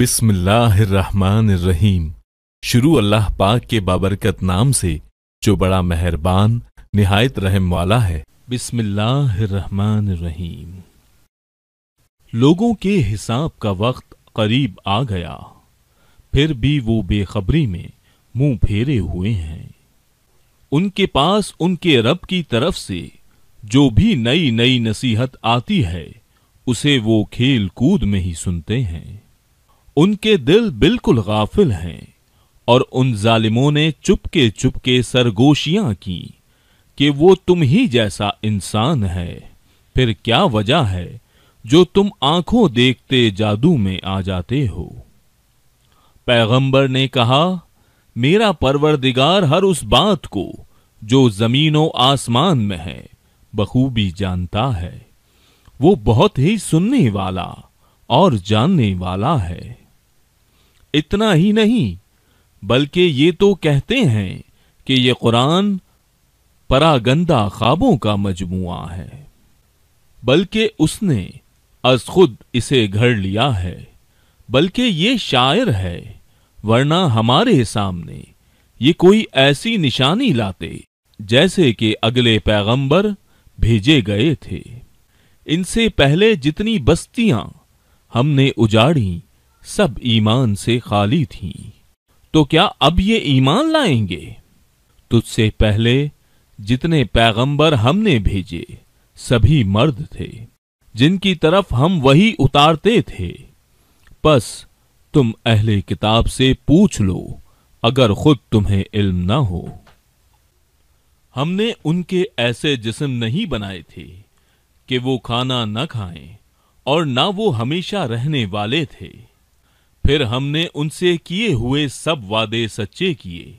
रहीम शुरू अल्लाह पाक के बाबरकत नाम से जो बड़ा मेहरबान निहायत रहम वाला है बिस्मिल्लाहमान रहीम लोगों के हिसाब का वक्त करीब आ गया फिर भी वो बेखबरी में मुंह फेरे हुए हैं उनके पास उनके रब की तरफ से जो भी नई नई नसीहत आती है उसे वो खेल कूद में ही सुनते हैं उनके दिल बिल्कुल गाफिल हैं और उन जालिमों ने चुपके चुपके सरगोशियां की कि वो तुम ही जैसा इंसान है फिर क्या वजह है जो तुम आंखों देखते जादू में आ जाते हो पैगंबर ने कहा मेरा परवरदिगार हर उस बात को जो जमीनों आसमान में है बखूबी जानता है वो बहुत ही सुनने वाला और जानने वाला है इतना ही नहीं बल्कि ये तो कहते हैं कि ये कुरान परागंदा ख्वाबों का मजमुआ है बल्कि उसने अज खुद इसे घर लिया है बल्कि ये शायर है वरना हमारे सामने ये कोई ऐसी निशानी लाते जैसे कि अगले पैगंबर भेजे गए थे इनसे पहले जितनी बस्तियां हमने उजाड़ी सब ईमान से खाली थीं तो क्या अब ये ईमान लाएंगे तुझसे पहले जितने पैगंबर हमने भेजे सभी मर्द थे जिनकी तरफ हम वही उतारते थे बस तुम अहले किताब से पूछ लो अगर खुद तुम्हें इल्म ना हो हमने उनके ऐसे जिस्म नहीं बनाए थे कि वो खाना न खाएं और ना वो हमेशा रहने वाले थे फिर हमने उनसे किए हुए सब वादे सच्चे किए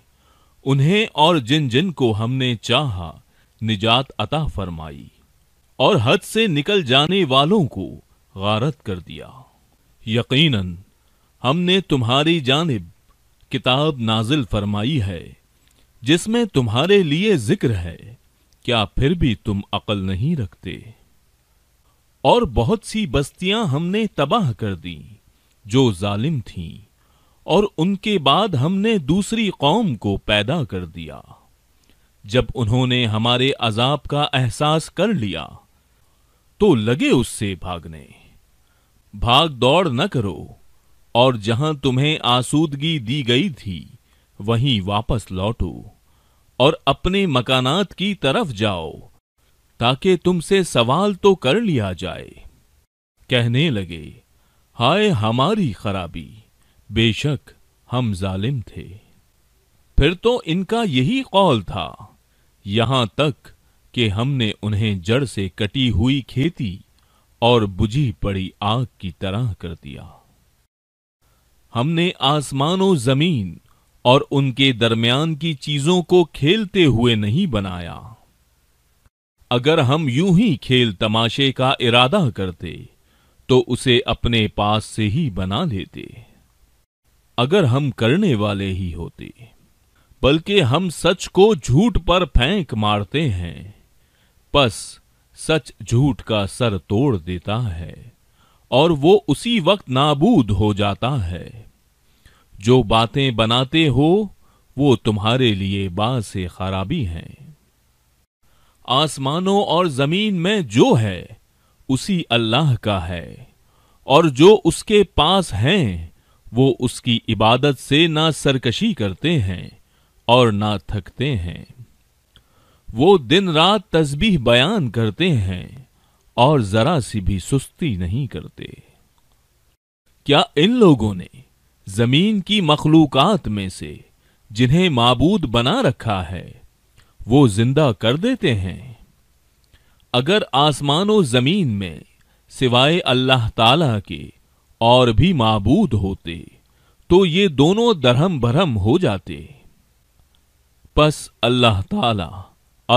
उन्हें और जिन जिन को हमने चाहा निजात अता फरमाई और हद से निकल जाने वालों को गारत कर दिया यकीनन हमने तुम्हारी जानब किताब नाजिल फरमाई है जिसमें तुम्हारे लिए जिक्र है क्या फिर भी तुम अकल नहीं रखते और बहुत सी बस्तियां हमने तबाह कर दीं जो जालिम थीं और उनके बाद हमने दूसरी कौम को पैदा कर दिया जब उन्होंने हमारे अजाब का एहसास कर लिया तो लगे उससे भागने भाग दौड़ न करो और जहां तुम्हें आसूदगी दी गई थी वहीं वापस लौटो और अपने मकानात की तरफ जाओ ताकि तुमसे सवाल तो कर लिया जाए कहने लगे हाय हमारी खराबी बेशक हम जालिम थे फिर तो इनका यही कौल था यहां तक कि हमने उन्हें जड़ से कटी हुई खेती और बुझी पड़ी आग की तरह कर दिया हमने आसमानों जमीन और उनके दरमियान की चीजों को खेलते हुए नहीं बनाया अगर हम यूं ही खेल तमाशे का इरादा करते तो उसे अपने पास से ही बना लेते अगर हम करने वाले ही होते बल्कि हम सच को झूठ पर फेंक मारते हैं बस सच झूठ का सर तोड़ देता है और वो उसी वक्त नाबूद हो जाता है जो बातें बनाते हो वो तुम्हारे लिए बा से खराबी हैं आसमानों और जमीन में जो है उसी अल्लाह का है और जो उसके पास हैं वो उसकी इबादत से ना सरकशी करते हैं और ना थकते हैं वो दिन रात तस्बीह बयान करते हैं और जरा सी भी सुस्ती नहीं करते क्या इन लोगों ने जमीन की मखलूकत में से जिन्हें माबूद बना रखा है वो जिंदा कर देते हैं अगर आसमान और ज़मीन में सिवाय अल्लाह ताला के और भी माबूद होते तो ये दोनों धरम भरम हो जाते बस अल्लाह ताला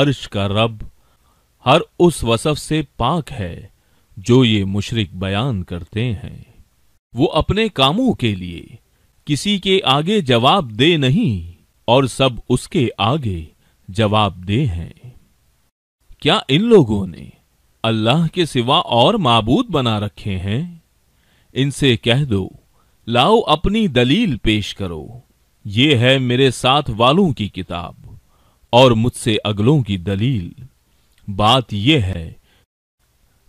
अर्श का रब हर उस वसफ से पाक है जो ये मुशरक बयान करते हैं वो अपने कामों के लिए किसी के आगे जवाब दे नहीं और सब उसके आगे जवाब दे हैं क्या इन लोगों ने अल्लाह के सिवा और माबूद बना रखे हैं इनसे कह दो लाओ अपनी दलील पेश करो ये है मेरे साथ वालों की किताब और मुझसे अगलों की दलील बात यह है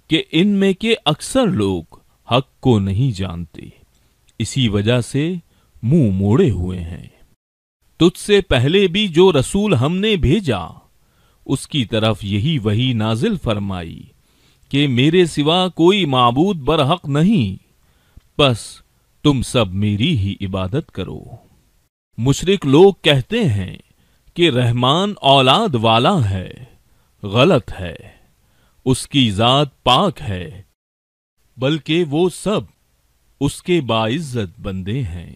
कि इनमें के अक्सर लोग हक को नहीं जानते इसी वजह से मुंह मोड़े हुए हैं तुझसे पहले भी जो रसूल हमने भेजा उसकी तरफ यही वही नाजिल फरमाई कि मेरे सिवा कोई मबूद बरहक नहीं बस तुम सब मेरी ही इबादत करो मुशरक लोग कहते हैं कि रहमान औलाद वाला है गलत है उसकी जात पाक है बल्कि वो सब उसके बाइज्जत बंदे हैं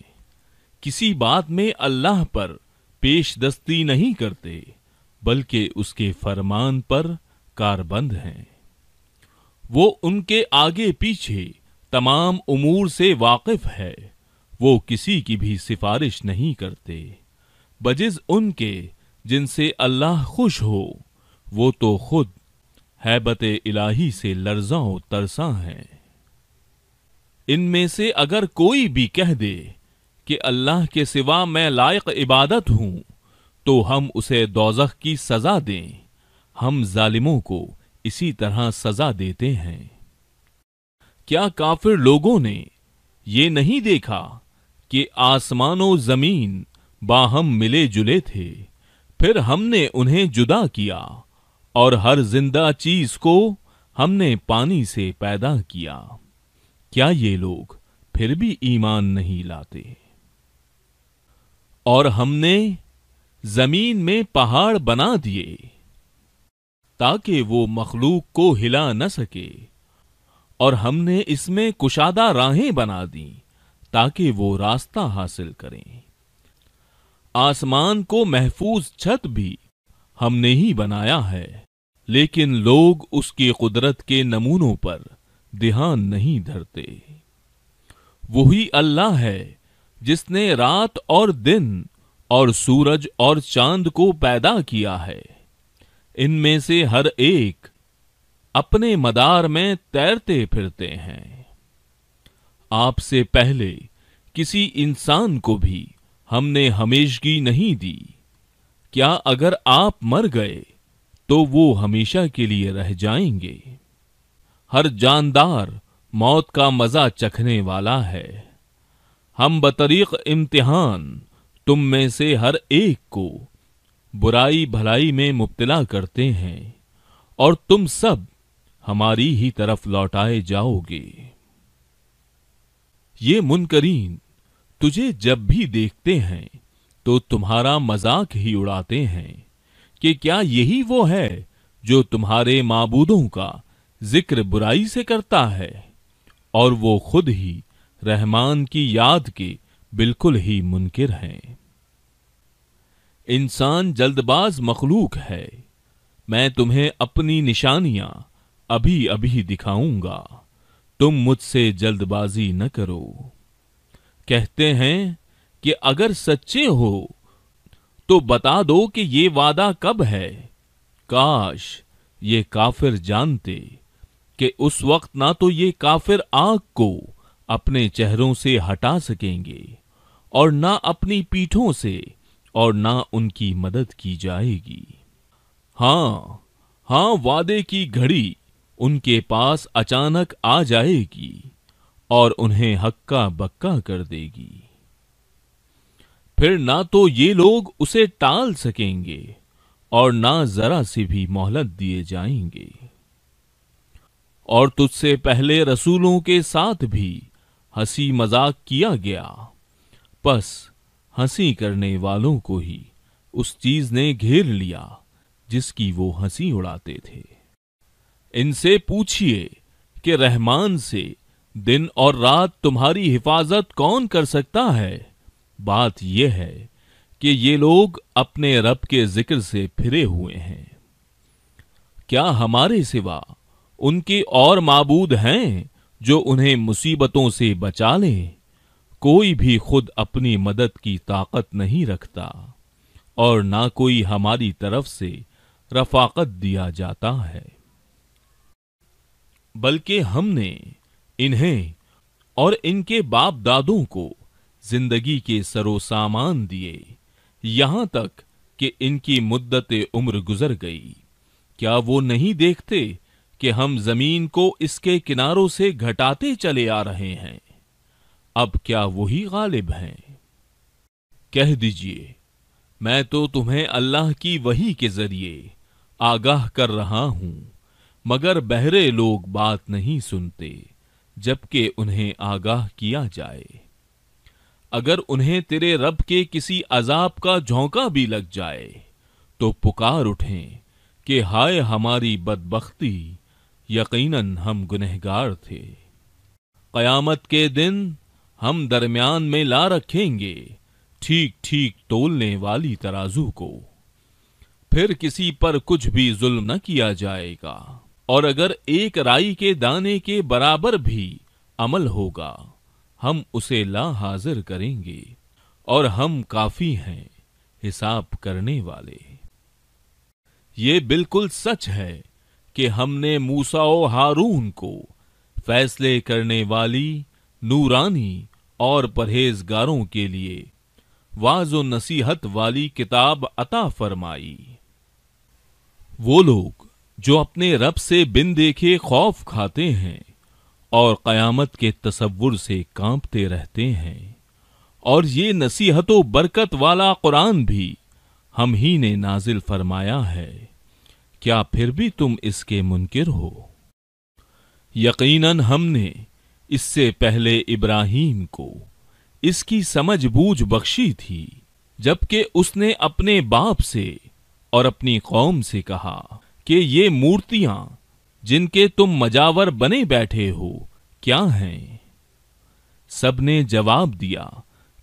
किसी बात में अल्लाह पर पेशदस्ती नहीं करते बल्कि उसके फरमान पर कारबंद हैं वो उनके आगे पीछे तमाम उमूर से वाकिफ है वो किसी की भी सिफारिश नहीं करते बजिज उनके जिनसे अल्लाह खुश हो वो तो खुद हैबत इलाही से लर्जा तरसा हैं इनमें से अगर कोई भी कह दे कि अल्लाह के सिवा मैं लायक इबादत हूं तो हम उसे दोजख की सजा दें हम जालिमों को इसी तरह सजा देते हैं क्या काफिर लोगों ने ये नहीं देखा कि आसमानों जमीन बाहम मिले जुले थे फिर हमने उन्हें जुदा किया और हर जिंदा चीज को हमने पानी से पैदा किया क्या ये लोग फिर भी ईमान नहीं लाते और हमने जमीन में पहाड़ बना दिए ताकि वो मखलूक को हिला न सके और हमने इसमें कुशादा राहें बना दी ताकि वो रास्ता हासिल करें आसमान को महफूज छत भी हमने ही बनाया है लेकिन लोग उसकी कुदरत के नमूनों पर ध्यान नहीं धरते वही अल्लाह है जिसने रात और दिन और सूरज और चांद को पैदा किया है इनमें से हर एक अपने मदार में तैरते फिरते हैं आपसे पहले किसी इंसान को भी हमने हमेशगी नहीं दी क्या अगर आप मर गए तो वो हमेशा के लिए रह जाएंगे हर जानदार मौत का मजा चखने वाला है हम बतरीक इम्तिहान तुम में से हर एक को बुराई भलाई में मुब्तला करते हैं और तुम सब हमारी ही तरफ लौटाए जाओगे ये मुनकरीन तुझे जब भी देखते हैं तो तुम्हारा मजाक ही उड़ाते हैं कि क्या यही वो है जो तुम्हारे माबूदों का जिक्र बुराई से करता है और वो खुद ही रहमान की याद के बिल्कुल ही मुनकिर हैं इंसान जल्दबाज मखलूक है मैं तुम्हें अपनी निशानियां अभी अभी दिखाऊंगा तुम मुझसे जल्दबाजी न करो कहते हैं कि अगर सच्चे हो तो बता दो कि ये वादा कब है काश ये काफिर जानते कि उस वक्त ना तो ये काफिर आग को अपने चेहरों से हटा सकेंगे और ना अपनी पीठों से और ना उनकी मदद की जाएगी हां हां वादे की घड़ी उनके पास अचानक आ जाएगी और उन्हें हक्का बक्का कर देगी फिर ना तो ये लोग उसे टाल सकेंगे और ना जरा सी भी मोहलत दिए जाएंगे और तुझसे पहले रसूलों के साथ भी हंसी मजाक किया गया बस हंसी करने वालों को ही उस चीज ने घेर लिया जिसकी वो हंसी उड़ाते थे इनसे पूछिए कि रहमान से दिन और रात तुम्हारी हिफाजत कौन कर सकता है बात यह है कि ये लोग अपने रब के जिक्र से फिरे हुए हैं क्या हमारे सिवा उनके और माबूद हैं जो उन्हें मुसीबतों से बचा लें कोई भी खुद अपनी मदद की ताकत नहीं रखता और ना कोई हमारी तरफ से रफाकत दिया जाता है बल्कि हमने इन्हें और इनके बाप दादों को जिंदगी के सरोसामान दिए यहां तक कि इनकी मुद्दत उम्र गुजर गई क्या वो नहीं देखते कि हम जमीन को इसके किनारों से घटाते चले आ रहे हैं अब क्या वही गालिब हैं कह दीजिए मैं तो तुम्हें अल्लाह की वही के जरिए आगाह कर रहा हूं मगर बहरे लोग बात नहीं सुनते जबकि उन्हें आगाह किया जाए अगर उन्हें तेरे रब के किसी अजाब का झोंका भी लग जाए तो पुकार उठें कि हाय हमारी बदबख्ती यकीनन हम गुनहगार थे कयामत के दिन हम दरमियान में ला रखेंगे ठीक ठीक तोलने वाली तराजू को फिर किसी पर कुछ भी जुल्म न किया जाएगा और अगर एक राई के दाने के बराबर भी अमल होगा हम उसे ला हाजिर करेंगे और हम काफी हैं हिसाब करने वाले ये बिल्कुल सच है कि हमने मूसा हारून को फैसले करने वाली नूरानी और परहेजगारों के लिए वाजो नसीहत वाली किताब अता फरमाई वो लोग जो अपने रब से बिन देखे खौफ खाते हैं और कयामत के तस्वुर से कांपते रहते हैं और ये नसीहतो बरकत वाला कुरान भी हम ही ने नाजिल फरमाया है क्या फिर भी तुम इसके मुनकर हो यकीनन हमने इससे पहले इब्राहिम को इसकी समझ बूझ बख्शी थी जबकि उसने अपने बाप से और अपनी कौम से कहा कि ये मूर्तियां जिनके तुम मजावर बने बैठे हो क्या हैं सबने जवाब दिया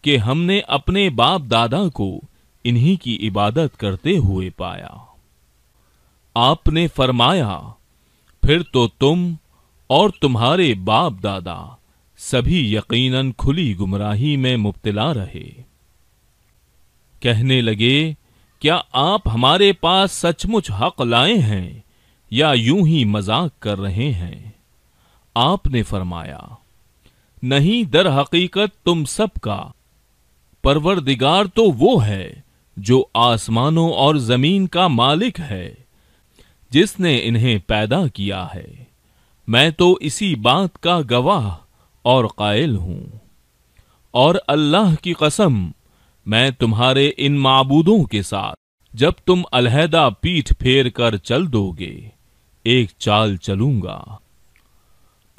कि हमने अपने बाप दादा को इन्हीं की इबादत करते हुए पाया आपने फरमाया फिर तो तुम और तुम्हारे बाप दादा सभी यकीनन खुली गुमराही में मुब्तला रहे कहने लगे क्या आप हमारे पास सचमुच हक लाए हैं या यूं ही मजाक कर रहे हैं आपने फरमाया नहीं दर हकीकत तुम सबका परवरदिगार तो वो है जो आसमानों और जमीन का मालिक है जिसने इन्हें पैदा किया है मैं तो इसी बात का गवाह और कायल हूं और अल्लाह की कसम मैं तुम्हारे इन माबूदों के साथ जब तुम अलहदा पीठ फेर कर चल दोगे एक चाल चलूंगा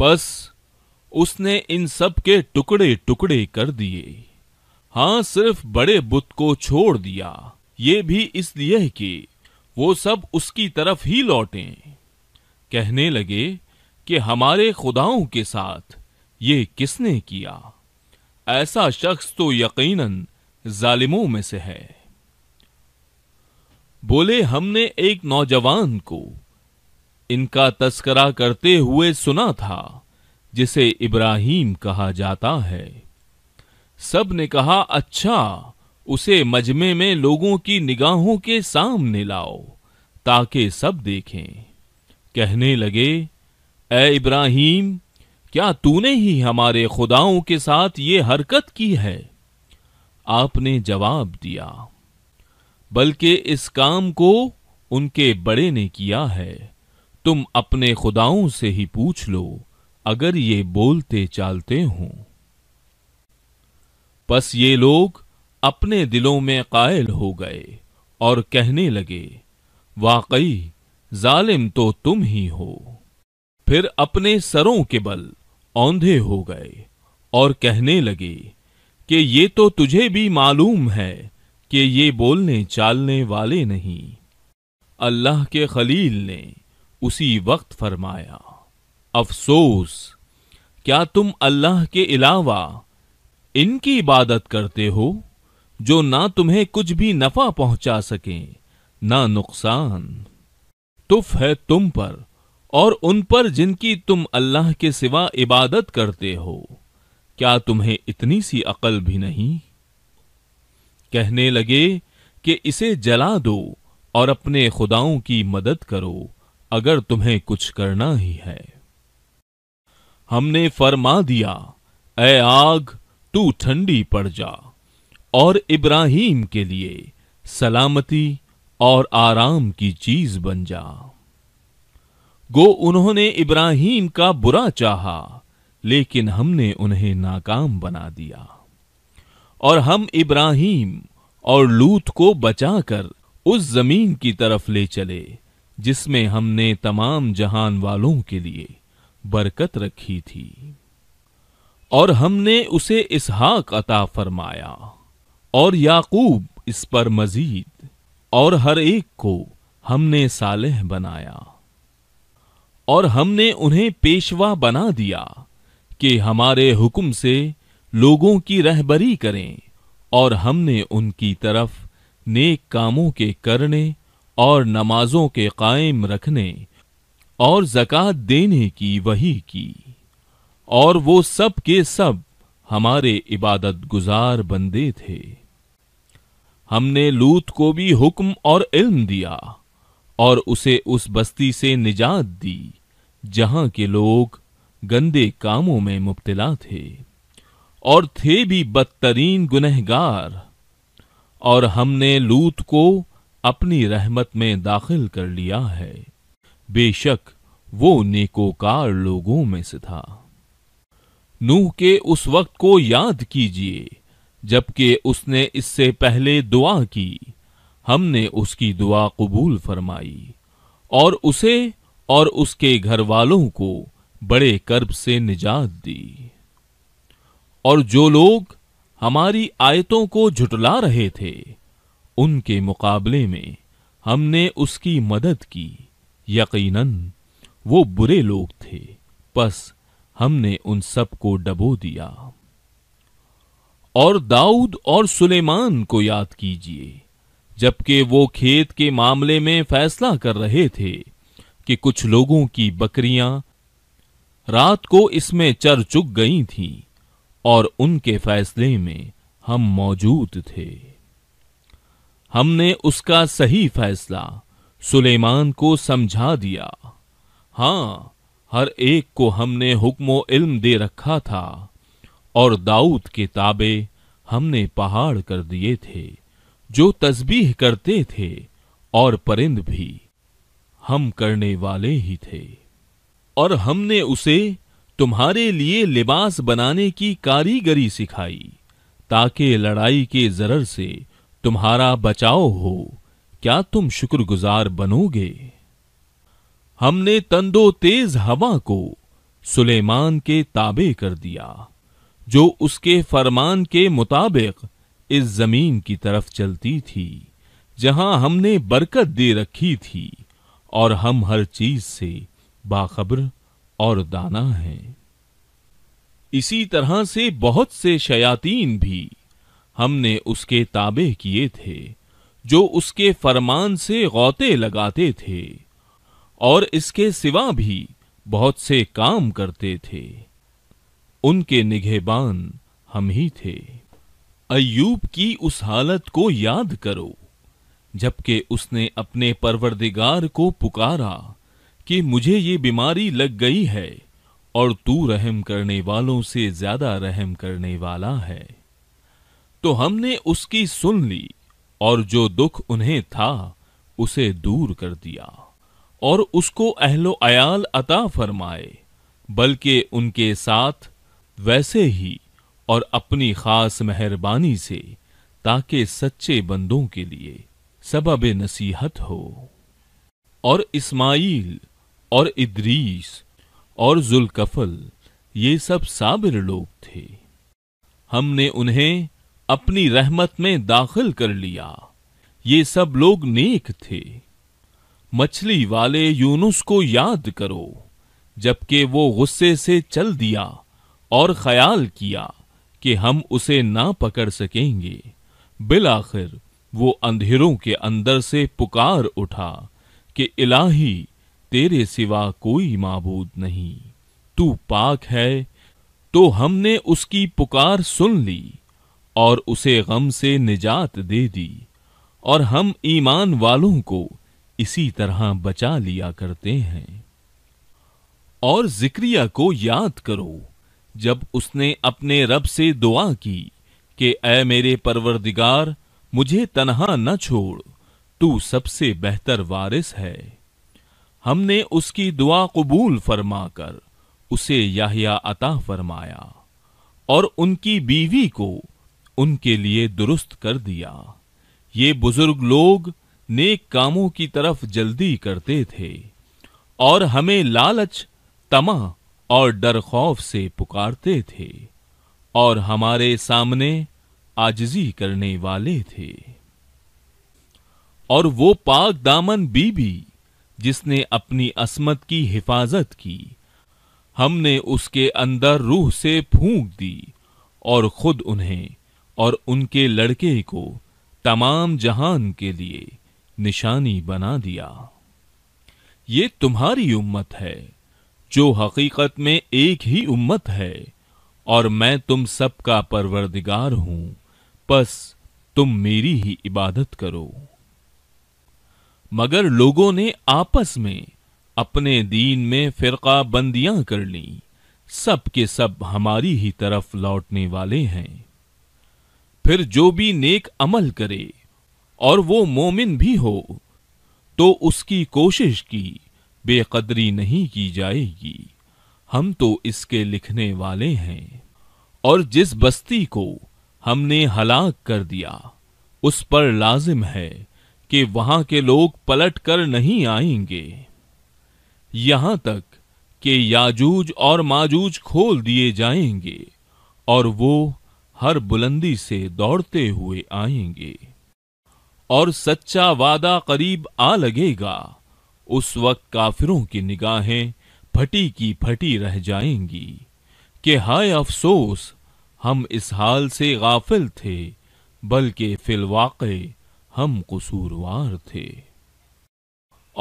बस उसने इन सब के टुकड़े टुकड़े कर दिए हां सिर्फ बड़े बुत को छोड़ दिया ये भी इसलिए कि वो सब उसकी तरफ ही लौटें कहने लगे कि हमारे खुदाओं के साथ ये किसने किया ऐसा शख्स तो यकीनन जालिमों में से है बोले हमने एक नौजवान को इनका तस्करा करते हुए सुना था जिसे इब्राहिम कहा जाता है सब ने कहा अच्छा उसे मजमे में लोगों की निगाहों के सामने लाओ ताकि सब देखें कहने लगे ए इब्राहिम क्या तूने ही हमारे खुदाओं के साथ ये हरकत की है आपने जवाब दिया बल्कि इस काम को उनके बड़े ने किया है तुम अपने खुदाओं से ही पूछ लो अगर ये बोलते चालते हों बस ये लोग अपने दिलों में कायल हो गए और कहने लगे वाकई जालिम तो तुम ही हो फिर अपने सरों के बल औंधे हो गए और कहने लगे कि ये तो तुझे भी मालूम है कि ये बोलने चालने वाले नहीं अल्लाह के खलील ने उसी वक्त फरमाया अफसोस क्या तुम अल्लाह के अलावा इनकी इबादत करते हो जो ना तुम्हें कुछ भी नफा पहुंचा सके ना नुकसान तुफ है तुम पर और उन पर जिनकी तुम अल्लाह के सिवा इबादत करते हो क्या तुम्हें इतनी सी अकल भी नहीं कहने लगे कि इसे जला दो और अपने खुदाओं की मदद करो अगर तुम्हें कुछ करना ही है हमने फरमा दिया ए आग तू ठंडी पड़ जा और इब्राहिम के लिए सलामती और आराम की चीज बन जा गो उन्होंने इब्राहिम का बुरा चाहा लेकिन हमने उन्हें नाकाम बना दिया और हम इब्राहिम और लूत को बचाकर उस जमीन की तरफ ले चले जिसमें हमने तमाम जहान वालों के लिए बरकत रखी थी और हमने उसे इसहाक अता फरमाया और याकूब इस पर मजीद और हर एक को हमने सालेह बनाया और हमने उन्हें पेशवा बना दिया कि हमारे हुक्म से लोगों की रहबरी करें और हमने उनकी तरफ नेक कामों के करने और नमाजों के कायम रखने और जक़ात देने की वही की और वो सब के सब हमारे इबादत गुजार बंदे थे हमने लूत को भी हुक्म और इल्म दिया और उसे उस बस्ती से निजात दी जहां के लोग गंदे कामों में मुब्तला थे और थे भी बदतरीन गुनहगार और हमने लूत को अपनी रहमत में दाखिल कर लिया है बेशक वो नेकोकार लोगों में से था नूह के उस वक्त को याद कीजिए जबकि उसने इससे पहले दुआ की हमने उसकी दुआ कबूल फरमाई और उसे और उसके घर वालों को बड़े कर्ब से निजात दी और जो लोग हमारी आयतों को झुटला रहे थे उनके मुकाबले में हमने उसकी मदद की यकीनन वो बुरे लोग थे बस हमने उन सब को डबो दिया और दाऊद और सुलेमान को याद कीजिए जबकि वो खेत के मामले में फैसला कर रहे थे कि कुछ लोगों की बकरियां रात को इसमें चर चुक गई थीं और उनके फैसले में हम मौजूद थे हमने उसका सही फैसला सुलेमान को समझा दिया हां हर एक को हमने हुक्म इल्म दे रखा था और दाऊद के ताबे हमने पहाड़ कर दिए थे जो तस्बीह करते थे और परिंद भी हम करने वाले ही थे और हमने उसे तुम्हारे लिए लिबास बनाने की कारीगरी सिखाई ताकि लड़ाई के जरर से तुम्हारा बचाव हो क्या तुम शुक्रगुजार बनोगे हमने तंदो तेज हवा को सुलेमान के ताबे कर दिया जो उसके फरमान के मुताबिक इस जमीन की तरफ चलती थी जहां हमने बरकत दे रखी थी और हम हर चीज से बाखबर और दाना हैं इसी तरह से बहुत से शयातीन भी हमने उसके ताबे किए थे जो उसके फरमान से गौते लगाते थे और इसके सिवा भी बहुत से काम करते थे उनके निगेबान हम ही थे अयूब की उस हालत को याद करो जबकि उसने अपने परवरदिगार को पुकारा कि मुझे ये बीमारी लग गई है और तू रहम करने वालों से ज्यादा रहम करने वाला है तो हमने उसकी सुन ली और जो दुख उन्हें था उसे दूर कर दिया और उसको अहलो अयाल अता फरमाए बल्कि उनके साथ वैसे ही और अपनी खास मेहरबानी से ताकि सच्चे बंदों के लिए सबब नसीहत हो और इस्माइल और इद्रीस और जुलकफल ये सब साबिर लोग थे हमने उन्हें अपनी रहमत में दाखिल कर लिया ये सब लोग नेक थे मछली वाले यूनुस को याद करो जबकि वो गुस्से से चल दिया और ख्याल किया कि हम उसे ना पकड़ सकेंगे बिल आखिर वो अंधेरों के अंदर से पुकार उठा कि इलाही तेरे सिवा कोई माबूद नहीं तू पाक है तो हमने उसकी पुकार सुन ली और उसे गम से निजात दे दी और हम ईमान वालों को इसी तरह बचा लिया करते हैं और जिक्रिया को याद करो जब उसने अपने रब से दुआ की कि ऐ मेरे परवरदिगार मुझे तनहा न छोड़ तू सबसे बेहतर वारिस है हमने उसकी दुआ कबूल फरमाकर उसे याहिया अता फरमाया और उनकी बीवी को उनके लिए दुरुस्त कर दिया ये बुजुर्ग लोग नेक कामों की तरफ जल्दी करते थे और हमें लालच तमा और डर खौफ से पुकारते थे और हमारे सामने आजजी करने वाले थे और वो पाक दामन बीबी जिसने अपनी असमत की हिफाजत की हमने उसके अंदर रूह से फूंक दी और खुद उन्हें और उनके लड़के को तमाम जहान के लिए निशानी बना दिया ये तुम्हारी उम्मत है जो हकीकत में एक ही उम्मत है और मैं तुम सबका परवरदिगार हूं बस तुम मेरी ही इबादत करो मगर लोगों ने आपस में अपने दीन में फिरका बंदियां कर ली सब के सब हमारी ही तरफ लौटने वाले हैं फिर जो भी नेक अमल करे और वो मोमिन भी हो तो उसकी कोशिश की बेकदरी नहीं की जाएगी हम तो इसके लिखने वाले हैं और जिस बस्ती को हमने हलाक कर दिया उस पर लाजिम है कि वहां के लोग पलट कर नहीं आएंगे यहां तक कि याजूज और माजूज खोल दिए जाएंगे और वो हर बुलंदी से दौड़ते हुए आएंगे और सच्चा वादा करीब आ लगेगा उस वक्त काफिरों की निगाहें फटी की फटी रह जाएंगी कि हाय अफसोस हम इस हाल से गाफिल थे बल्कि फिलवाके हम कसूरवार थे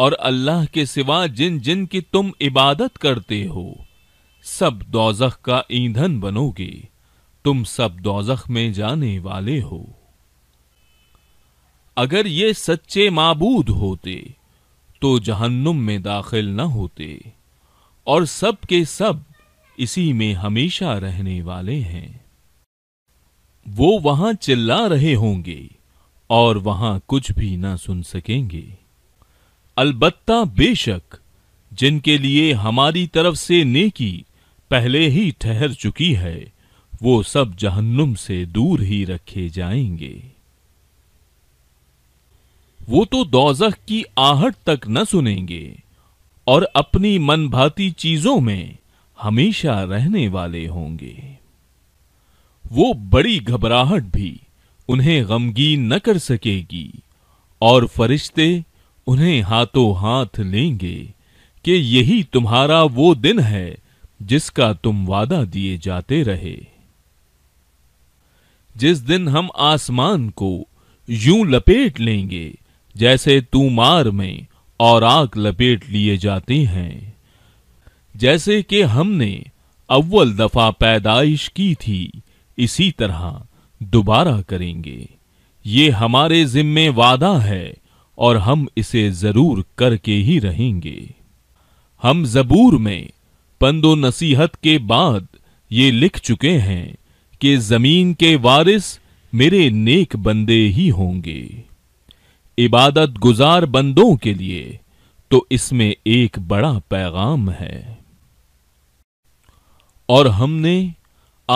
और अल्लाह के सिवा जिन जिन की तुम इबादत करते हो सब दोजख का ईंधन बनोगे तुम सब दोजख में जाने वाले हो अगर ये सच्चे माबूद होते तो जहन्नुम में दाखिल न होते और सब के सब इसी में हमेशा रहने वाले हैं वो वहां चिल्ला रहे होंगे और वहां कुछ भी ना सुन सकेंगे अलबत्ता बेशक जिनके लिए हमारी तरफ से नेकी पहले ही ठहर चुकी है वो सब जहन्नुम से दूर ही रखे जाएंगे वो तो दौजख की आहट तक न सुनेंगे और अपनी मन भाती चीजों में हमेशा रहने वाले होंगे वो बड़ी घबराहट भी उन्हें गमगीन न कर सकेगी और फरिश्ते उन्हें हाथों हाथ लेंगे कि यही तुम्हारा वो दिन है जिसका तुम वादा दिए जाते रहे जिस दिन हम आसमान को यूं लपेट लेंगे जैसे तू मार में और आग लपेट लिए जाते हैं जैसे कि हमने अव्वल दफा पैदाइश की थी इसी तरह दोबारा करेंगे ये हमारे जिम्मे वादा है और हम इसे जरूर करके ही रहेंगे हम जबूर में पंदो नसीहत के बाद ये लिख चुके हैं कि जमीन के वारिस मेरे नेक बंदे ही होंगे इबादत गुजार बंदों के लिए तो इसमें एक बड़ा पैगाम है और हमने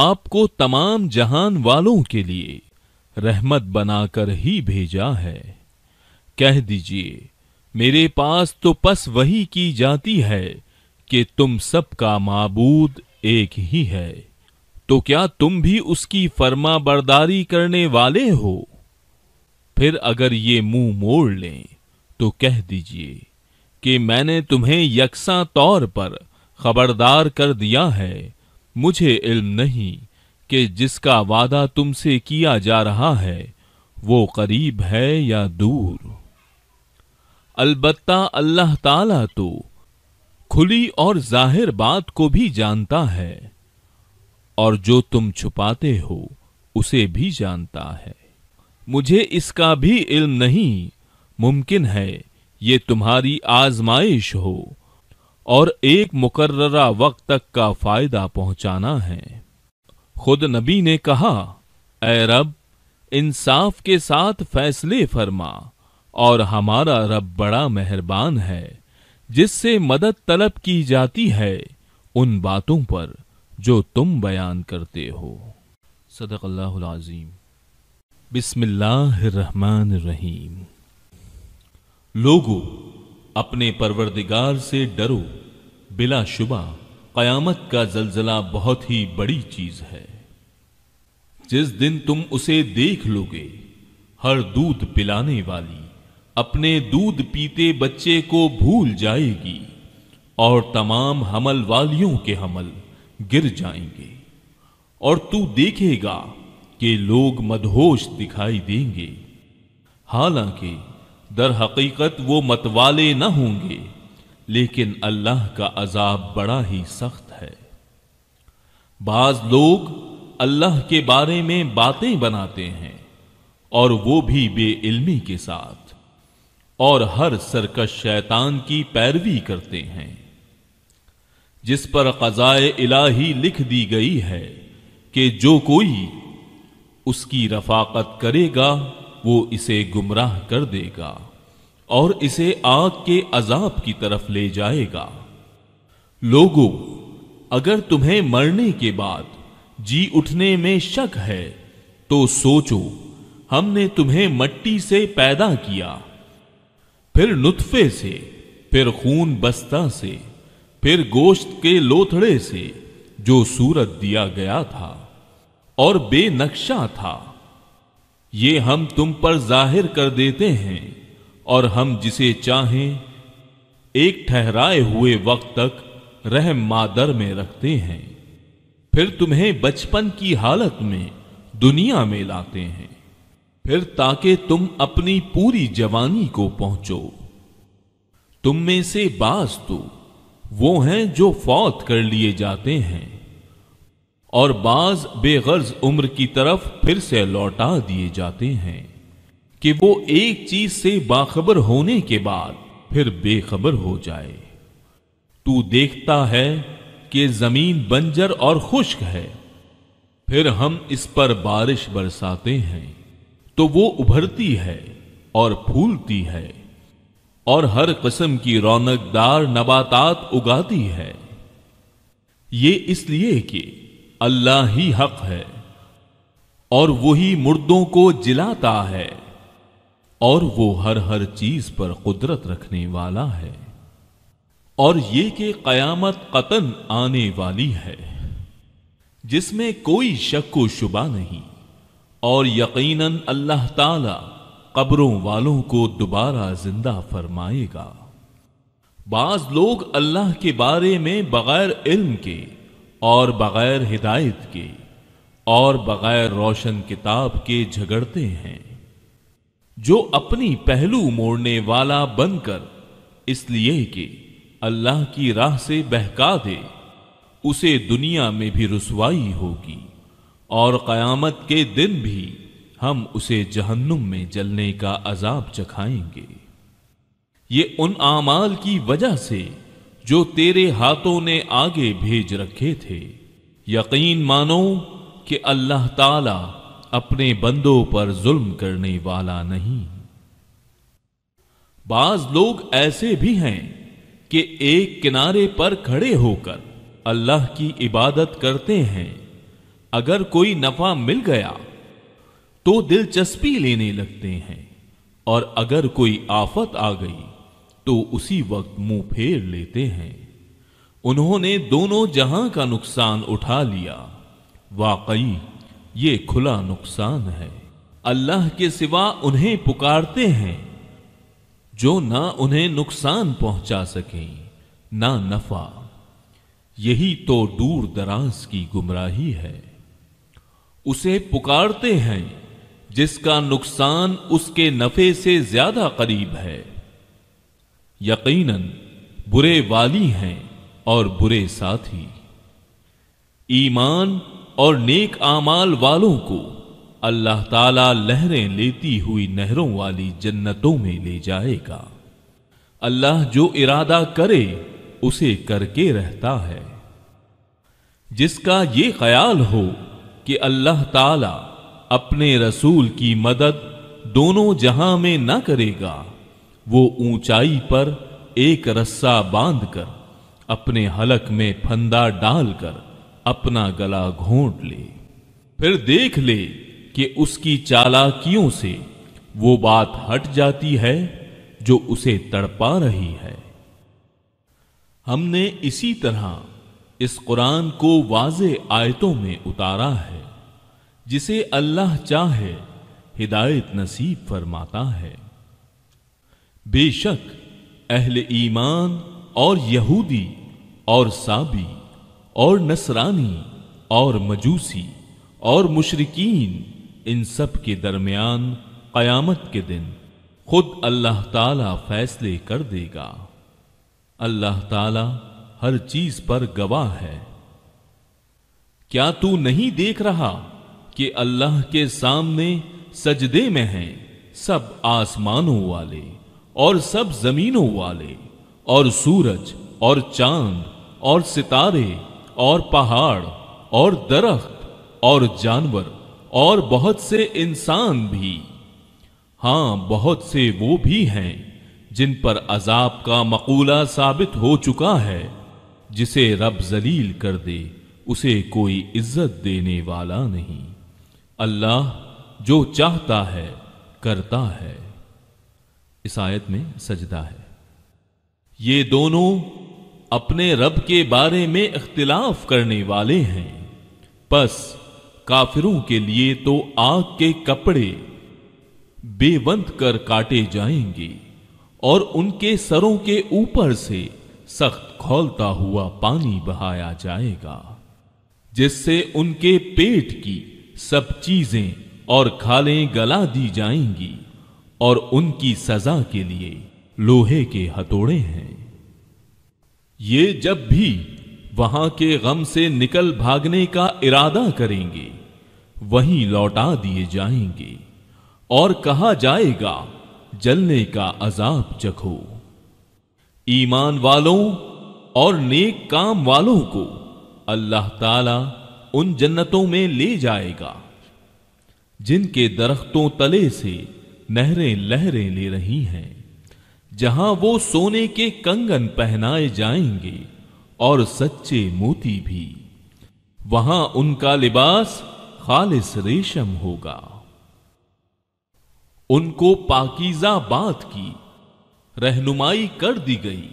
आपको तमाम जहान वालों के लिए रहमत बनाकर ही भेजा है कह दीजिए मेरे पास तो पस वही की जाती है कि तुम सबका माबूद एक ही है तो क्या तुम भी उसकी फर्मा बर्दारी करने वाले हो फिर अगर ये मुंह मोड़ लें तो कह दीजिए कि मैंने तुम्हें यकसा तौर पर खबरदार कर दिया है मुझे इल्म नहीं कि जिसका वादा तुमसे किया जा रहा है वो करीब है या दूर अलबत्ता अल्लाह ताला तो खुली और जाहिर बात को भी जानता है और जो तुम छुपाते हो उसे भी जानता है मुझे इसका भी इल्म नहीं मुमकिन है ये तुम्हारी आजमाइश हो और एक मुकर्रा वक्त तक का फायदा पहुंचाना है खुद नबी ने कहा ए रब इंसाफ के साथ फैसले फरमा और हमारा रब बड़ा मेहरबान है जिससे मदद तलब की जाती है उन बातों पर जो तुम बयान करते हो सदक अल्लाह बिस्मिल्लाहिर्रहमानिर्रहीम लोगो अपने परवरदिगार से डरो बिला शुबा कयामत का जलजला बहुत ही बड़ी चीज है जिस दिन तुम उसे देख लोगे हर दूध पिलाने वाली अपने दूध पीते बच्चे को भूल जाएगी और तमाम हमल वालियों के हमल गिर जाएंगे और तू देखेगा कि लोग मदहोश दिखाई देंगे हालांकि दर हकीकत वो मतवाले न होंगे लेकिन अल्लाह का अजाब बड़ा ही सख्त है बाज लोग अल्लाह के बारे में बातें बनाते हैं और वो भी बेइल्मी के साथ और हर सरकश शैतान की पैरवी करते हैं जिस पर कजाए इलाही लिख दी गई है कि जो कोई उसकी रफाकत करेगा वो इसे गुमराह कर देगा और इसे आग के अजाब की तरफ ले जाएगा लोगों अगर तुम्हें मरने के बाद जी उठने में शक है तो सोचो हमने तुम्हें मट्टी से पैदा किया फिर नुतफे से फिर खून बस्ता से फिर गोश्त के लोथड़े से जो सूरत दिया गया था और बेनक्शा था ये हम तुम पर जाहिर कर देते हैं और हम जिसे चाहें एक ठहराए हुए वक्त तक रह मादर में रखते हैं फिर तुम्हें बचपन की हालत में दुनिया में लाते हैं फिर ताकि तुम अपनी पूरी जवानी को पहुंचो तुम में से बाज तो वो हैं जो फौत कर लिए जाते हैं और बाज बेगर्ज उम्र की तरफ फिर से लौटा दिए जाते हैं कि वो एक चीज से बाखबर होने के बाद फिर बेखबर हो जाए तू देखता है कि जमीन बंजर और खुश्क है फिर हम इस पर बारिश बरसाते हैं तो वो उभरती है और फूलती है और हर किस्म की रौनकदार नबातात उगाती है ये इसलिए कि अल्लाह ही हक है और वही मुर्दों को जिलाता है और वो हर हर चीज पर कुदरत रखने वाला है और ये कि कयामत कतन आने वाली है जिसमें कोई शक व शुबा नहीं और यकीनन अल्लाह ताला कब्रों वालों को दोबारा जिंदा फरमाएगा बाज लोग अल्लाह के बारे में बगैर इल्म के और बग़ैर हिदायत के और बग़ैर रोशन किताब के झगड़ते हैं जो अपनी पहलू मोड़ने वाला बनकर इसलिए कि अल्लाह की राह से बहका दे उसे दुनिया में भी रसवाई होगी और क़यामत के दिन भी हम उसे जहन्नुम में जलने का अजाब चखाएंगे ये उन आमाल की वजह से जो तेरे हाथों ने आगे भेज रखे थे यकीन मानो कि अल्लाह ताला अपने बंदों पर जुल्म करने वाला नहीं बाज लोग ऐसे भी हैं कि एक किनारे पर खड़े होकर अल्लाह की इबादत करते हैं अगर कोई नफा मिल गया तो दिलचस्पी लेने लगते हैं और अगर कोई आफत आ गई तो उसी वक्त मुंह फेर लेते हैं उन्होंने दोनों जहां का नुकसान उठा लिया वाकई ये खुला नुकसान है अल्लाह के सिवा उन्हें पुकारते हैं जो ना उन्हें नुकसान पहुंचा सकें ना नफा यही तो दूर दराज की गुमराही है उसे पुकारते हैं जिसका नुकसान उसके नफे से ज्यादा करीब है यकीनन बुरे वाली हैं और बुरे साथी ईमान और नेक आमाल वालों को अल्लाह ताला लहरें लेती हुई नहरों वाली जन्नतों में ले जाएगा अल्लाह जो इरादा करे उसे करके रहता है जिसका ये ख्याल हो कि अल्लाह ताला अपने रसूल की मदद दोनों जहां में ना करेगा वो ऊंचाई पर एक रस्सा बांधकर अपने हलक में फंदा डालकर अपना गला घोंट ले फिर देख ले कि उसकी चालाकियों से वो बात हट जाती है जो उसे तड़पा रही है हमने इसी तरह इस कुरान को वाज आयतों में उतारा है जिसे अल्लाह चाहे हिदायत नसीब फरमाता है बेशक अहल ईमान और यहूदी और साबी और नसरानी और मजूसी और मुशरकिन इन सब के दरमियान क़यामत के दिन खुद अल्लाह ताला फैसले कर देगा अल्लाह ताला हर चीज पर गवाह है क्या तू नहीं देख रहा कि अल्लाह के सामने सजदे में हैं सब आसमानों वाले और सब जमीनों वाले और सूरज और चांद और सितारे और पहाड़ और दरख्त और जानवर और बहुत से इंसान भी हाँ बहुत से वो भी हैं जिन पर अजाब का मकूला साबित हो चुका है जिसे रब जलील कर दे उसे कोई इज्जत देने वाला नहीं अल्लाह जो चाहता है करता है इस आयत में सजदा है ये दोनों अपने रब के बारे में इख्तिलाफ करने वाले हैं बस काफिरों के लिए तो आग के कपड़े बेवंत कर काटे जाएंगे और उनके सरों के ऊपर से सख्त खोलता हुआ पानी बहाया जाएगा जिससे उनके पेट की सब चीजें और खालें गला दी जाएंगी और उनकी सजा के लिए लोहे के हथोड़े हैं ये जब भी वहां के गम से निकल भागने का इरादा करेंगे वहीं लौटा दिए जाएंगे और कहा जाएगा जलने का अजाब चखो ईमान वालों और नेक काम वालों को अल्लाह ताला उन जन्नतों में ले जाएगा जिनके दरख्तों तले से नहरें लहरें ले रही हैं जहां वो सोने के कंगन पहनाए जाएंगे और सच्चे मोती भी वहां उनका लिबास खालिस रेशम होगा उनको पाकिजा बात की रहनुमाई कर दी गई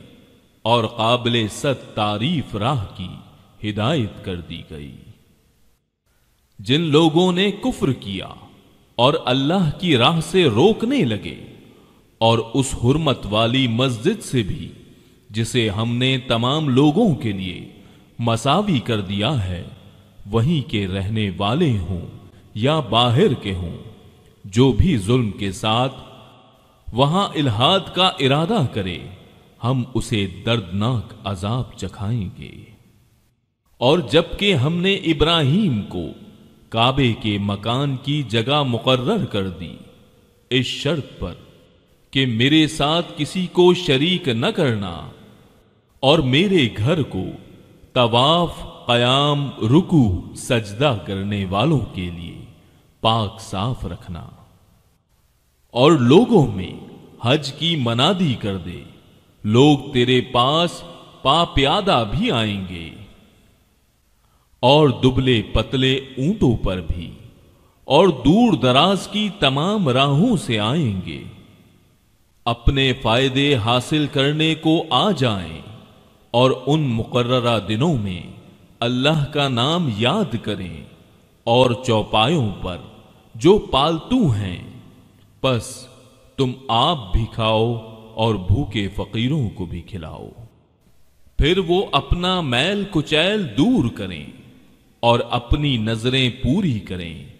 और काबिल सत तारीफ राह की हिदायत कर दी गई जिन लोगों ने कुफ्र किया और अल्लाह की राह से रोकने लगे और उस हुरमत वाली मस्जिद से भी जिसे हमने तमाम लोगों के लिए मसावी कर दिया है वहीं के रहने वाले हों या बाहर के हों जो भी जुल्म के साथ वहां इलाहाद का इरादा करे हम उसे दर्दनाक अजाब चखाएंगे और जबकि हमने इब्राहिम को काबे के मकान की जगह मुकर्र कर दी इस शर्त पर कि मेरे साथ किसी को शरीक न करना और मेरे घर को तवाफ कयाम रुकू सजदा करने वालों के लिए पाक साफ रखना और लोगों में हज की मनादी कर दे लोग तेरे पास पाप्यादा भी आएंगे और दुबले पतले ऊंटों पर भी और दूर दराज की तमाम राहों से आएंगे अपने फायदे हासिल करने को आ जाएं और उन मुकर्रा दिनों में अल्लाह का नाम याद करें और चौपायों पर जो पालतू हैं बस तुम आप भी खाओ और भूखे फकीरों को भी खिलाओ फिर वो अपना मैल कुचैल दूर करें और अपनी नजरें पूरी करें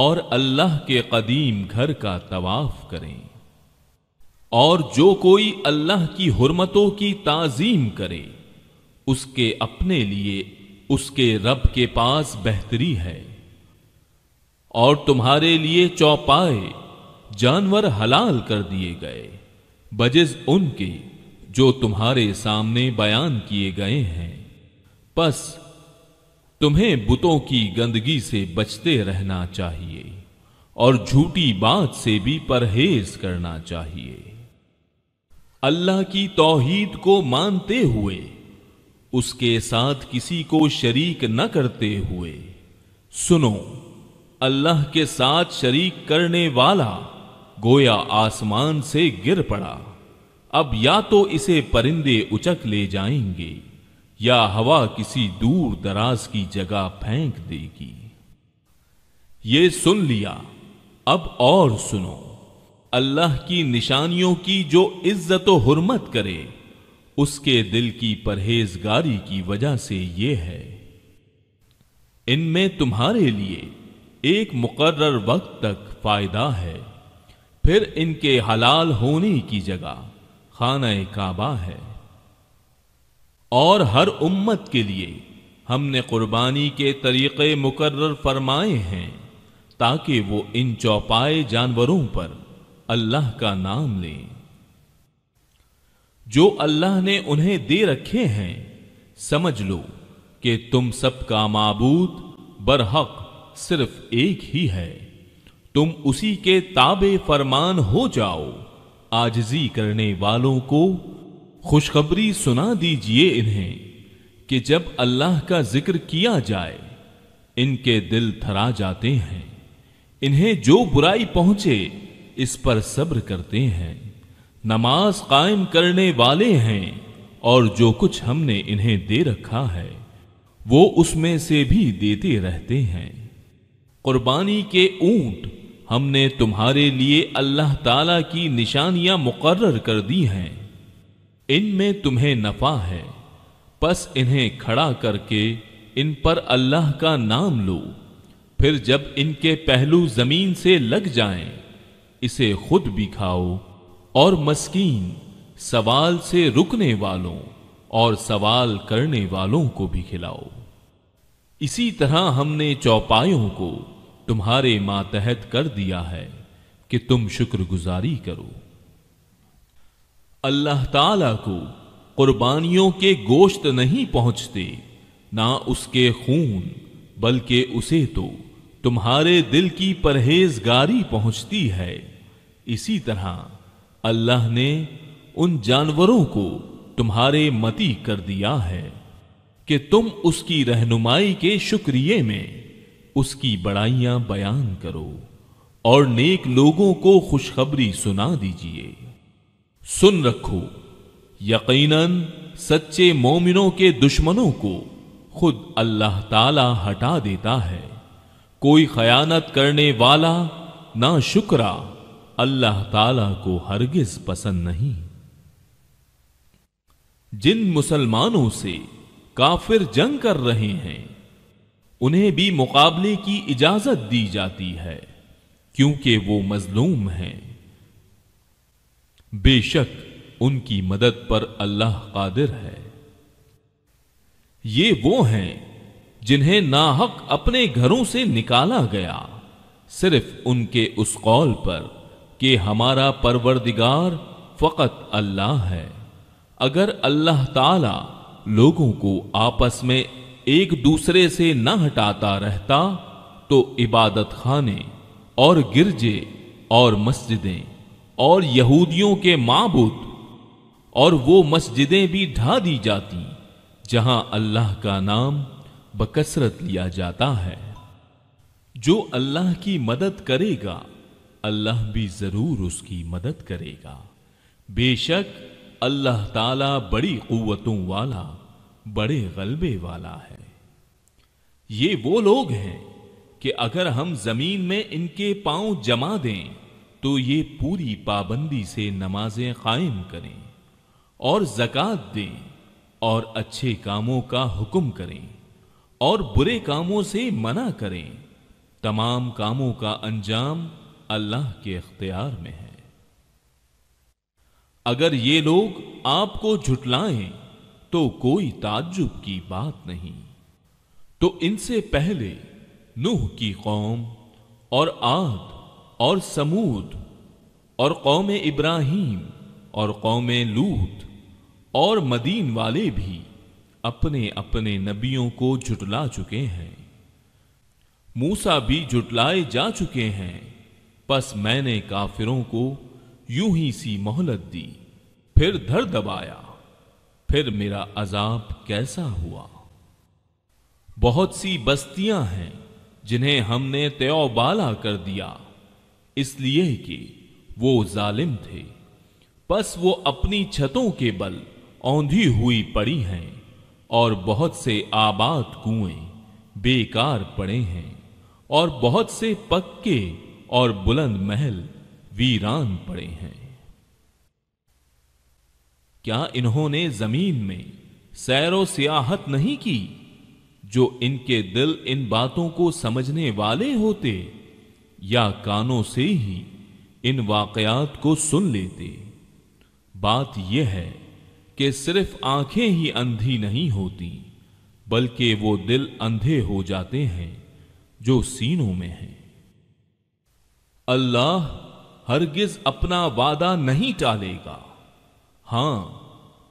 और अल्लाह के कदीम घर का तवाफ करें और जो कोई अल्लाह की हुरमतों की ताजीम करे उसके अपने लिए उसके रब के पास बेहतरी है और तुम्हारे लिए चौपाए जानवर हलाल कर दिए गए बजिज उनके जो तुम्हारे सामने बयान किए गए हैं बस तुम्हें बुतों की गंदगी से बचते रहना चाहिए और झूठी बात से भी परहेज करना चाहिए अल्लाह की तौहीद को मानते हुए उसके साथ किसी को शरीक न करते हुए सुनो अल्लाह के साथ शरीक करने वाला गोया आसमान से गिर पड़ा अब या तो इसे परिंदे उचक ले जाएंगे या हवा किसी दूर दराज की जगह फेंक देगी ये सुन लिया अब और सुनो अल्लाह की निशानियों की जो इज्जत हरमत करे उसके दिल की परहेजगारी की वजह से यह है इनमें तुम्हारे लिए एक मुकर्र वक्त तक फायदा है फिर इनके हलाल होने की जगह खाना काबा है और हर उम्मत के लिए हमने कुर्बानी के तरीक़े मुकर्र फरमाए हैं ताकि वो इन चौपाए जानवरों पर अल्लाह का नाम लें जो अल्लाह ने उन्हें दे रखे हैं समझ लो कि तुम सबका माबूद बरहक सिर्फ एक ही है तुम उसी के ताबे फरमान हो जाओ आजजी करने वालों को खुशखबरी सुना दीजिए इन्हें कि जब अल्लाह का जिक्र किया जाए इनके दिल थरा जाते हैं इन्हें जो बुराई पहुंचे इस पर सब्र करते हैं नमाज कायम करने वाले हैं और जो कुछ हमने इन्हें दे रखा है वो उसमें से भी देते रहते हैं कुर्बानी के ऊंट हमने तुम्हारे लिए अल्लाह ताला की निशानियां मुकर्र कर दी हैं इनमें तुम्हें नफा है बस इन्हें खड़ा करके इन पर अल्लाह का नाम लो फिर जब इनके पहलू जमीन से लग जाएं, इसे खुद भी खाओ और मस्कीन सवाल से रुकने वालों और सवाल करने वालों को भी खिलाओ इसी तरह हमने चौपायों को तुम्हारे मातहत कर दिया है कि तुम शुक्रगुजारी करो अल्लाह ताला को कुर्बानियों के गोश्त नहीं पहुंचते ना उसके खून बल्कि उसे तो तुम्हारे दिल की परहेजगारी पहुंचती है इसी तरह अल्लाह ने उन जानवरों को तुम्हारे मती कर दिया है कि तुम उसकी रहनुमाई के शुक्रिय में उसकी बड़ाइयां बयान करो और नेक लोगों को खुशखबरी सुना दीजिए सुन रखो यकीनन सच्चे मोमिनों के दुश्मनों को खुद अल्लाह ताला हटा देता है कोई खयानत करने वाला ना शुक्रा अल्लाह ताला को हरगिज पसंद नहीं जिन मुसलमानों से काफिर जंग कर रहे हैं उन्हें भी मुकाबले की इजाजत दी जाती है क्योंकि वो मजलूम हैं बेशक उनकी मदद पर अल्लाह कादिर है ये वो हैं जिन्हें नाहक अपने घरों से निकाला गया सिर्फ उनके उस कौल पर कि हमारा परवरदिगार फकत अल्लाह है अगर अल्लाह ताला लोगों को आपस में एक दूसरे से न हटाता रहता तो इबादत खाने और गिरजे और मस्जिदें और यहूदियों के माबूद और वो मस्जिदें भी ढा दी जाती जहां अल्लाह का नाम बकसरत लिया जाता है जो अल्लाह की मदद करेगा अल्लाह भी जरूर उसकी मदद करेगा बेशक अल्लाह ताला बड़ी कुवतों वाला बड़े गलबे वाला है ये वो लोग हैं कि अगर हम जमीन में इनके पांव जमा दें तो ये पूरी पाबंदी से नमाजें कायम करें और जक़ात दें और अच्छे कामों का हुक्म करें और बुरे कामों से मना करें तमाम कामों का अंजाम अल्लाह के अख्तियार में है अगर ये लोग आपको झुटलाएं तो कोई ताज्जुब की बात नहीं तो इनसे पहले नूह की कौम और आद और समूद और कौम इब्राहिम और कौम लूत और मदीन वाले भी अपने अपने नबियों को जुटला चुके हैं मूसा भी जुटलाए जा चुके हैं बस मैंने काफिरों को यूं ही सी मोहलत दी फिर धर दबाया फिर मेरा अजाब कैसा हुआ बहुत सी बस्तियां हैं जिन्हें हमने तयोबाला कर दिया इसलिए कि वो जालिम थे बस वो अपनी छतों के बल औंधी हुई पड़ी हैं और बहुत से आबाद कुएं बेकार पड़े हैं और बहुत से पक्के और बुलंद महल वीरान पड़े हैं क्या इन्होंने जमीन में सैरो सियाहत नहीं की जो इनके दिल इन बातों को समझने वाले होते या कानों से ही इन वाकयात को सुन लेते बात यह है कि सिर्फ आंखें ही अंधी नहीं होती बल्कि वो दिल अंधे हो जाते हैं जो सीनों में हैं अल्लाह हरगिज अपना वादा नहीं टालेगा हां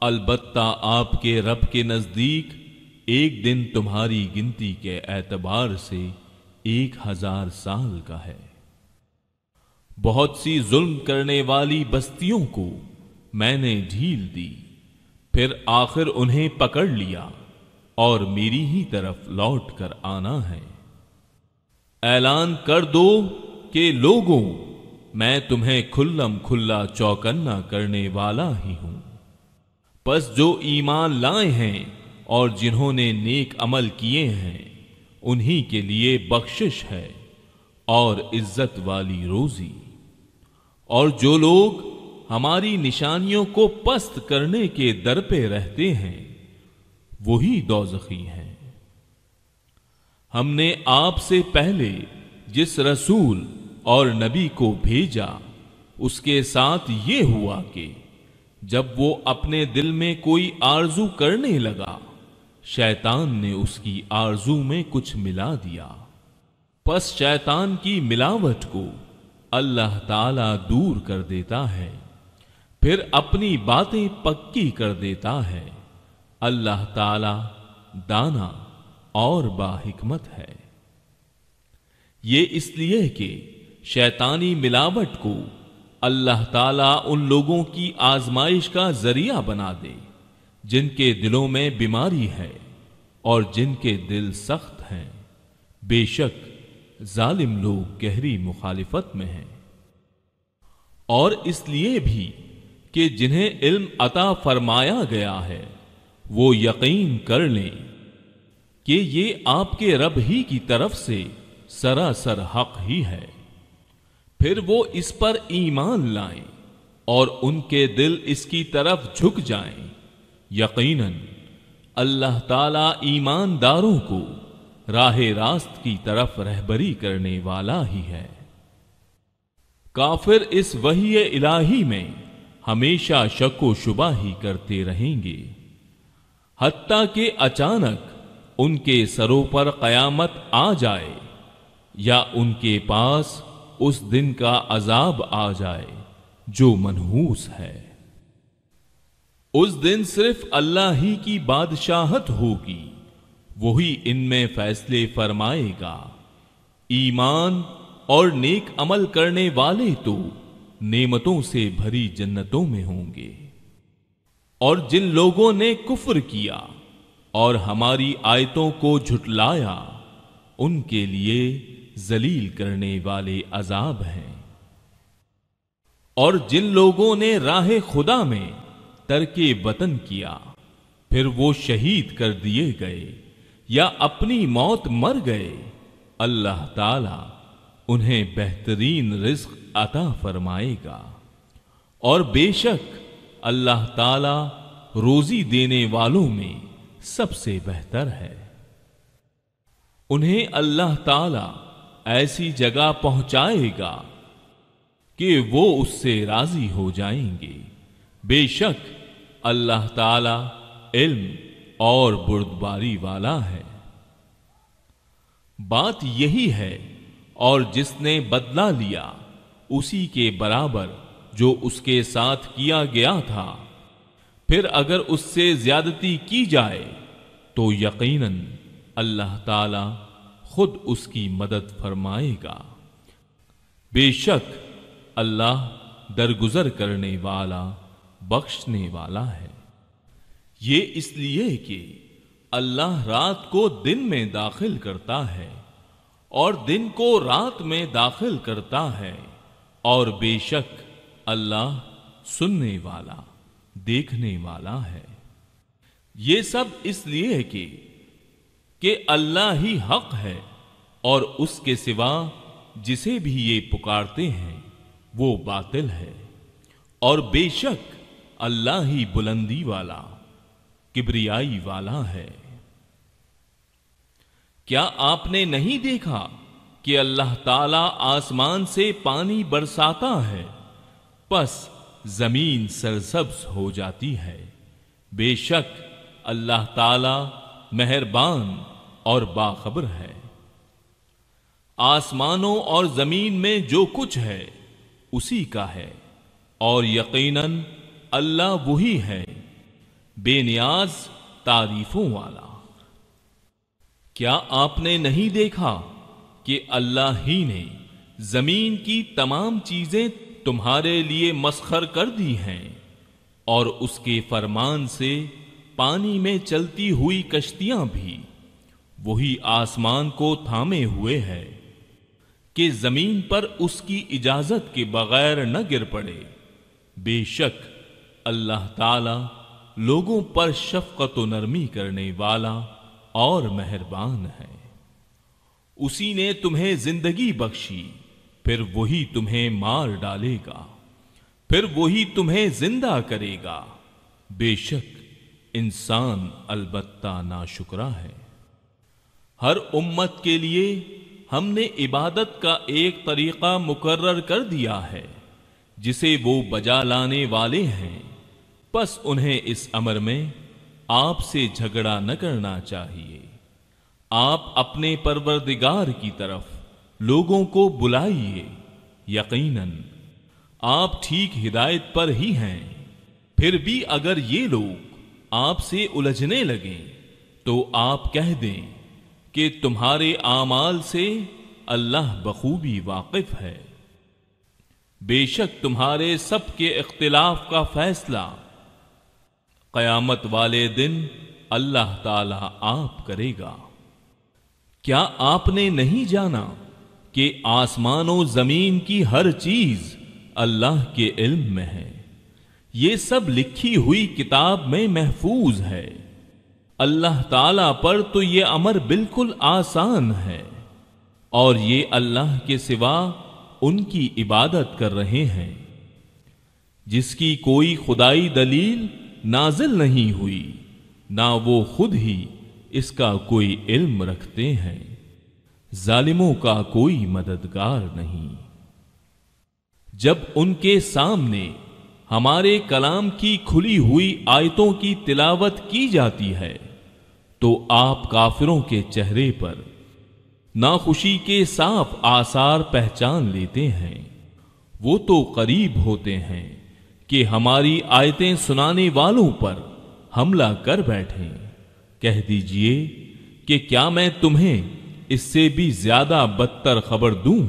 अलबत्ता आपके रब के नजदीक एक दिन तुम्हारी गिनती के एतबार से एक हजार साल का है बहुत सी जुल्म करने वाली बस्तियों को मैंने ढील दी फिर आखिर उन्हें पकड़ लिया और मेरी ही तरफ लौट कर आना है ऐलान कर दो कि लोगों मैं तुम्हें खुल्लम खुल्ला चौकन्ना करने वाला ही हूं बस जो ईमान लाए हैं और जिन्होंने नेक अमल किए हैं उन्हीं के लिए बख्शिश है और इज्जत वाली रोजी और जो लोग हमारी निशानियों को पस्त करने के दर पे रहते हैं वही दौजखी हैं हमने आपसे पहले जिस रसूल और नबी को भेजा उसके साथ ये हुआ कि जब वो अपने दिल में कोई आरजू करने लगा शैतान ने उसकी आरजू में कुछ मिला दिया बस शैतान की मिलावट को अल्लाह ताला दूर कर देता है फिर अपनी बातें पक्की कर देता है अल्लाह ताला दाना और बाहिकमत है ये इसलिए कि शैतानी मिलावट को अल्लाह ताला उन लोगों की आजमाइश का जरिया बना दे जिनके दिलों में बीमारी है और जिनके दिल सख्त हैं बेशक जालिम लोग गहरी मुखालिफत में हैं और इसलिए भी कि जिन्हें इल्म अता फरमाया गया है वो यकीन कर लें कि ये आपके रब ही की तरफ से सरासर हक ही है फिर वो इस पर ईमान लाएं और उनके दिल इसकी तरफ झुक जाएं यकीनन अल्लाह ताला ईमानदारों को राह रास्त की तरफ रहबरी करने वाला ही है काफिर इस वही इलाही में हमेशा शको शुबा ही करते रहेंगे हत्ता के अचानक उनके सरों पर कयामत आ जाए या उनके पास उस दिन का अजाब आ जाए जो मनहूस है उस दिन सिर्फ अल्लाह ही की बादशाहत होगी वही इनमें फैसले फरमाएगा ईमान और नेक अमल करने वाले तो नेमतों से भरी जन्नतों में होंगे और जिन लोगों ने कुफर किया और हमारी आयतों को झुटलाया उनके लिए जलील करने वाले अजाब हैं और जिन लोगों ने राह खुदा में तरके वतन किया फिर वो शहीद कर दिए गए या अपनी मौत मर गए अल्लाह ताला उन्हें बेहतरीन रिस्क अता फरमाएगा और बेशक अल्लाह ताला रोजी देने वालों में सबसे बेहतर है उन्हें अल्लाह ताला ऐसी जगह पहुंचाएगा कि वो उससे राजी हो जाएंगे बेशक अल्लाह ताला इल्म और बुर्दबारी वाला है बात यही है और जिसने बदला लिया उसी के बराबर जो उसके साथ किया गया था फिर अगर उससे ज्यादती की जाए तो यकीनन अल्लाह ताला खुद उसकी मदद फरमाएगा बेशक अल्लाह दरगुजर करने वाला बख्शने वाला है ये इसलिए कि अल्लाह रात को दिन में दाखिल करता है और दिन को रात में दाखिल करता है और बेशक अल्लाह सुनने वाला देखने वाला है ये सब इसलिए कि कि अल्लाह ही हक है और उसके सिवा जिसे भी ये पुकारते हैं वो बातिल है और बेशक अल्लाह ही बुलंदी वाला किबरियाई वाला है क्या आपने नहीं देखा कि अल्लाह ताला आसमान से पानी बरसाता है बस जमीन सरसब्स हो जाती है बेशक अल्लाह ताला मेहरबान और बाखबर है आसमानों और जमीन में जो कुछ है उसी का है और यकीनन अल्लाह वही है बेनियाज तारीफों वाला क्या आपने नहीं देखा कि अल्लाह ही ने जमीन की तमाम चीजें तुम्हारे लिए मस्खर कर दी हैं और उसके फरमान से पानी में चलती हुई कश्तियां भी वही आसमान को थामे हुए है कि जमीन पर उसकी इजाजत के बगैर न गिर पड़े बेशक अल्लाह ताला लोगों पर शफकत नरमी करने वाला और मेहरबान है उसी ने तुम्हें जिंदगी बख्शी फिर वही तुम्हें मार डालेगा फिर वही तुम्हें जिंदा करेगा बेशक इंसान अलबत्ता ना शुक्रा है हर उम्मत के लिए हमने इबादत का एक तरीका मुकर्र कर दिया है जिसे वो बजा लाने वाले हैं बस उन्हें इस अमर में आपसे झगड़ा न करना चाहिए आप अपने परवरदिगार की तरफ लोगों को बुलाइए यकीनन आप ठीक हिदायत पर ही हैं फिर भी अगर ये लोग आपसे उलझने लगे तो आप कह दें कि तुम्हारे आमाल से अल्लाह बखूबी वाकिफ है बेशक तुम्हारे सबके इख्तिलाफ का फैसला कयामत वाले दिन अल्लाह ताला आप करेगा क्या आपने नहीं जाना कि आसमानों जमीन की हर चीज अल्लाह के इल्म में है ये सब लिखी हुई किताब में महफूज है अल्लाह ताला पर तो ये अमर बिल्कुल आसान है और ये अल्लाह के सिवा उनकी इबादत कर रहे हैं जिसकी कोई खुदाई दलील नाजिल नहीं हुई ना वो खुद ही इसका कोई इल्म रखते हैं जालिमों का कोई मददगार नहीं जब उनके सामने हमारे कलाम की खुली हुई आयतों की तिलावत की जाती है तो आप काफिरों के चेहरे पर नाखुशी के साफ आसार पहचान लेते हैं वो तो करीब होते हैं कि हमारी आयतें सुनाने वालों पर हमला कर बैठे कह दीजिए कि क्या मैं तुम्हें इससे भी ज्यादा बदतर खबर दूं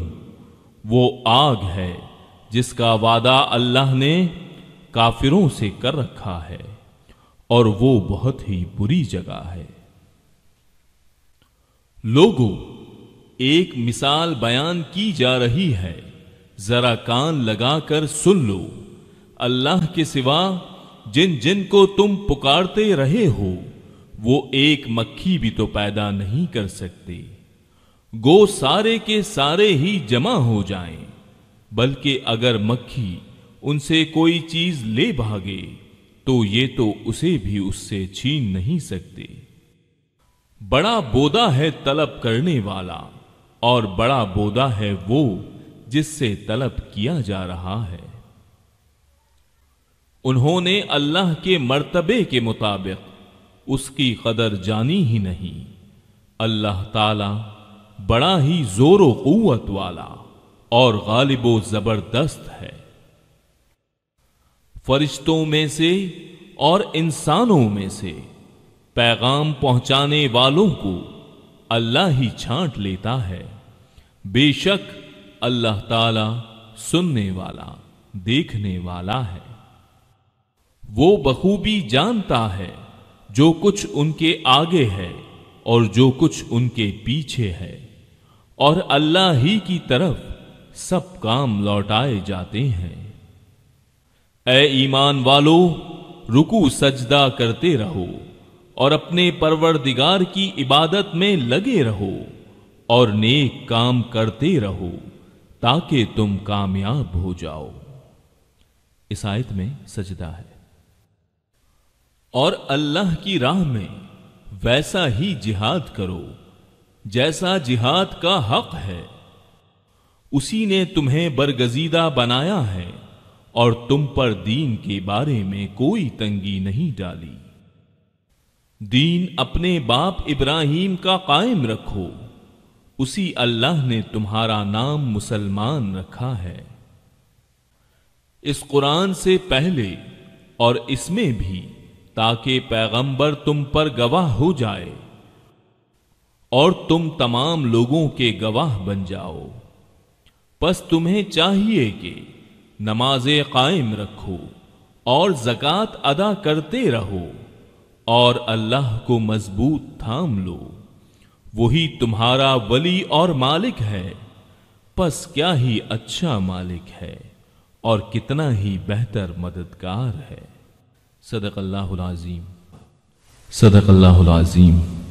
वो आग है जिसका वादा अल्लाह ने काफिरों से कर रखा है और वो बहुत ही बुरी जगह है लोगों एक मिसाल बयान की जा रही है जरा कान लगाकर सुन लो अल्लाह के सिवा जिन जिन को तुम पुकारते रहे हो वो एक मक्खी भी तो पैदा नहीं कर सकते गो सारे के सारे ही जमा हो जाएं, बल्कि अगर मक्खी उनसे कोई चीज ले भागे तो ये तो उसे भी उससे छीन नहीं सकते बड़ा बोदा है तलब करने वाला और बड़ा बोदा है वो जिससे तलब किया जा रहा है उन्होंने अल्लाह के मर्तबे के मुताबिक उसकी कदर जानी ही नहीं अल्लाह ताला बड़ा ही जोर क़वत वाला और गालिब ज़बरदस्त है फरिश्तों में से और इंसानों में से पैगाम पहुंचाने वालों को अल्लाह ही छांट लेता है बेशक अल्लाह ताला सुनने वाला देखने वाला है वो बखूबी जानता है जो कुछ उनके आगे है और जो कुछ उनके पीछे है और अल्लाह ही की तरफ सब काम लौटाए जाते हैं ए ईमान वालो रुकू सजदा करते रहो और अपने परवरदिगार की इबादत में लगे रहो और नेक काम करते रहो ताकि तुम कामयाब हो जाओ इस आयत में सजदा है और अल्लाह की राह में वैसा ही जिहाद करो जैसा जिहाद का हक है उसी ने तुम्हें बरगजीदा बनाया है और तुम पर दीन के बारे में कोई तंगी नहीं डाली दीन अपने बाप इब्राहिम का कायम रखो उसी अल्लाह ने तुम्हारा नाम मुसलमान रखा है इस कुरान से पहले और इसमें भी ताकि पैगंबर तुम पर गवाह हो जाए और तुम तमाम लोगों के गवाह बन जाओ बस तुम्हें चाहिए कि नमाजें कायम रखो और जक़ात अदा करते रहो और अल्लाह को मजबूत थाम लो वही तुम्हारा वली और मालिक है बस क्या ही अच्छा मालिक है और कितना ही बेहतर मददगार है صدق الله العظيم صدق الله العظيم